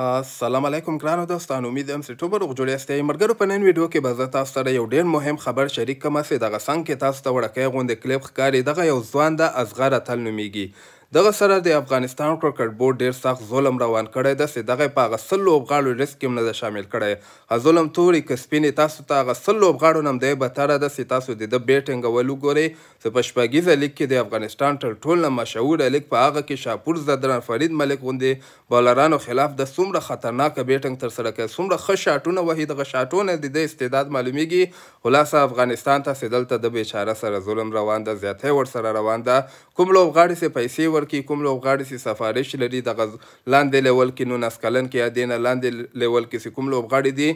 السلام علیکم ګرانو دوستانو امید یم چې ټوبر وګ جوړیاست یم مرګرو په نن ویډیو کې به زه تاسو سره یو ډېر مهم خبر شریک کوم چې دغه څنګه کې تاسو ته وړکې غوند کلیپ ښکاری دغه یو ځوان د ازغر اتل نومیږي دغه سره د افغانستان کرکټ بورډ ډیر سخت ظلم روان کړی ده چې دغه په هغه سل لوبغاړو لسټ کې هم نه ده شامل کړی هغه ظلم تورې که سپینې تاسو ته هغه سل لوبغاړو نه هم دی بهتره ده چې تاسو د ده بیټینګ اول وګورئ چې په شپږیزه لیګ کې د افغانستان تر ټولو نه مشهوره لیګ په هغه کې شاپور زدران فرید ملک غوندې بالرانو خلاف د څومره خطرناکه بیټینګ ترسره کوي څومره ښه شاټونه وهي دغه شاټونه د ده استعداد معلومیږي خلاصه افغانستان ته چې دلته د بیچاره سره ظلم روان ده زیاتی ورسره روان ده کوم لوبغاړي چې پیسې ور لیول کې کوم لوبغاړي چې سفارش لري د لاندې لیول کې نولس کلن کې یا دې نه لاندې لیول کې چې کوم لوبغاړي دي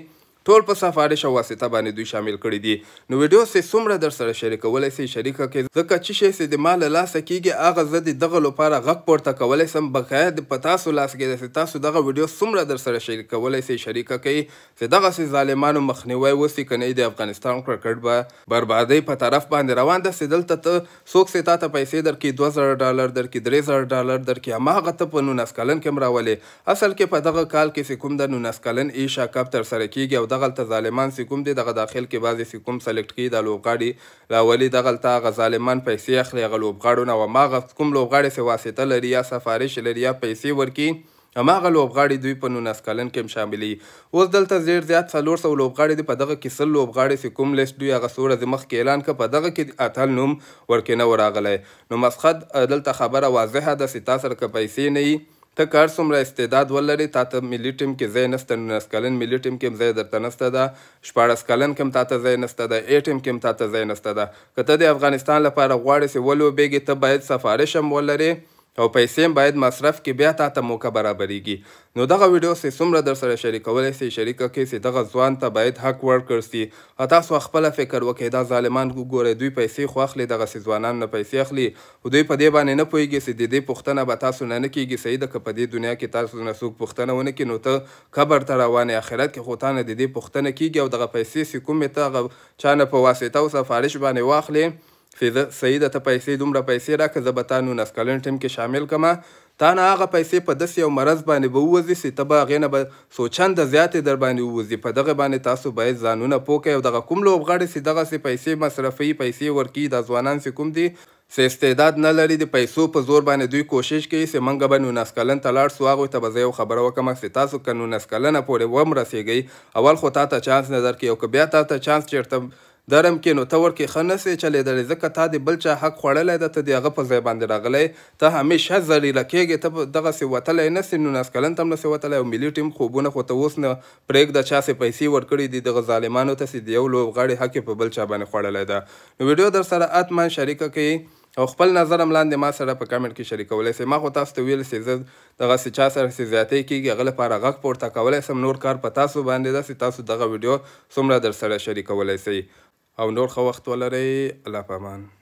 ټول په سفارش او واسطه باندې دوی شامل کړي دي نو ویډیو سه څومره در سره شریکولای سي شریکه کې ځکه چې شې سه د مال لاسه کیږي هغه زه د دغه لپاره غږ پورته کولای سم بقایا د پتاسو لاس کې د تاسو دغه ویډیو څومره در سره شریکولای سي شریکه کوي چې دغه سه ظالمانو مخنیوي وسی کني د افغانستان کرکټ به بربادي په طرف باندې روان ده سدل ته څوک سه تاسو پیسې درکې 2000 ډالر درکې 3000 ډالر درکې هغه ته په 19 کلن کې مراولې اصل کې په دغه کال کې کوم د 19 کلن ایشا کپ تر سره کیږي او دغلته ظالمان چې کوم دي دغه داخل کې بعضې چې کوم سلیکټ کوي دا لوبغاړي راولي دغلته هغه ظالمان پیسې اخلي هغه لوبغاړو نه هماغه کوم لوبغاړی چې واسطه لري یا سفارش لري یا پیسې ورکړي هماغه لوبغاړي دوی په نولس کلن کې هم شاملې اوس دلته ډېر زیات څلور سوه لوبغاړي دي په دغه کې سل لوبغاړي چې کوم لیست دوی هغه څو ورځې مخکې اعلان کړ په دغه کې اتل نوم ورکې نه وراغلی نو مسخد دلته خبره واضحه ده چې تا سره که پیسې نه ته کار څومره استعداد ولري تا ته ملي ټیم کې ځای نسته نولس کلن ملي ټیم کې هم ځای درته نسته ده شپاړس کلن کې هم تا ته ځای نسته ده ای ټیم کې هم تا ته ځای نسته ده که ته د افغانستان لپاره غواړې چې ولوبېږې ته باید سفارش هم ولرې او پیسې باید مصرف کې بیا تا ته موقع برابرېږي نو دغه ویډیو سې څومره در سره شریکولی سې شریکه کې سې دغه ځوان ته باید حق ورکړ سي تاسو خپله فکر وکړئ دا ظالمان ګورئ دوی پیسې خو اخلي دغسې ځوانان نه پیسې اخلي او دوی په دې باندې نه پوهېږي سې د دې پوښتنه به تاسو نه نه کېږي صحیح ده که په دې دنیا کې تاسو نه څوک پوښتنه ونه کړي نو ته قبر ته روان آخرت کې خو تا نه د دې پوښتنه کېږي او دغه پیسې سې کومې ته هغه چا نه په واسطه او سفارش باندې واخلې سیده ته پیسې دومره پیسې راکړه زه به تا نولس کلن ټیم کې شامل کما تا نه هغه پیسې په داسې یو مرض باندې به ووځي چې ته به هغې نه به څو چنده زیاتې در باندې ووځي په دغه باندې تاسو باید ځانونه پوه کړئ او دغه کوم لوبغاړي چې دغسې پیسې مصرفوي پیسې ورکوي دا ځوانان چې کوم دي سه استعداد نه لري د پیسو په زور باندې دوی کوشش کوي چې منګه به نولس کلن ته لاړ سو هغوی ته به زه یو خبره وکړم چې تاسو که نولس کلنه پورې وم رسېږئ اول خو تا ته چانس نه درکړي او که بیا تا ته چانس چېرته درم کې نو ته ورکې ښه نسې چلېدلی ځکه تا د بل چا حق خوړلی ده ته د هغه په ځای باندې راغلی ته همیشه ذلیله کېږې ته دغسې وتلی نسې نو ناسکلن ته هم نسې وتلی او ملي ټیم خوبونه خو ته اوس نه پرېږده چا سې پیسې ورکړي دي دغه ظالمانو ته چې د یو لوبغاړي حق یې په بل چا باندې خوړلی ده نو ویډیو در سره اتما شریکه کړئ او خپل نظر هم لاندې ما سره په کمنټ کې شریکولی سئ ما خو تاسو ته ویل سئ زه دغسې چا سره چې زیاتی کېږي هغه لپاره غږ پورته کولی سم نور کار په تاسو باندې داسې تاسو دغه ویډیو څومره در سره شریکولی سئ او نور ښه وخت ولرئ الله پامان